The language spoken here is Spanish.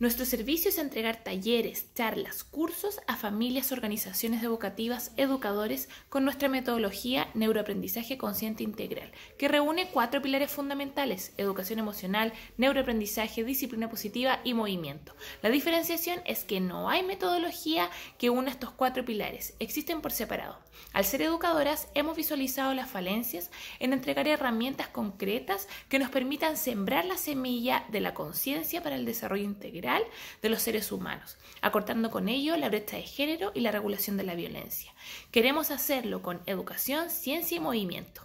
Nuestro servicio es entregar talleres, charlas, cursos a familias, organizaciones educativas, educadores con nuestra metodología Neuroaprendizaje Consciente Integral, que reúne cuatro pilares fundamentales, educación emocional, neuroaprendizaje, disciplina positiva y movimiento. La diferenciación es que no hay metodología que una estos cuatro pilares, existen por separado. Al ser educadoras, hemos visualizado las falencias en entregar herramientas concretas que nos permitan sembrar la semilla de la conciencia para el desarrollo integral de los seres humanos, acortando con ello la brecha de género y la regulación de la violencia. Queremos hacerlo con educación, ciencia y movimiento.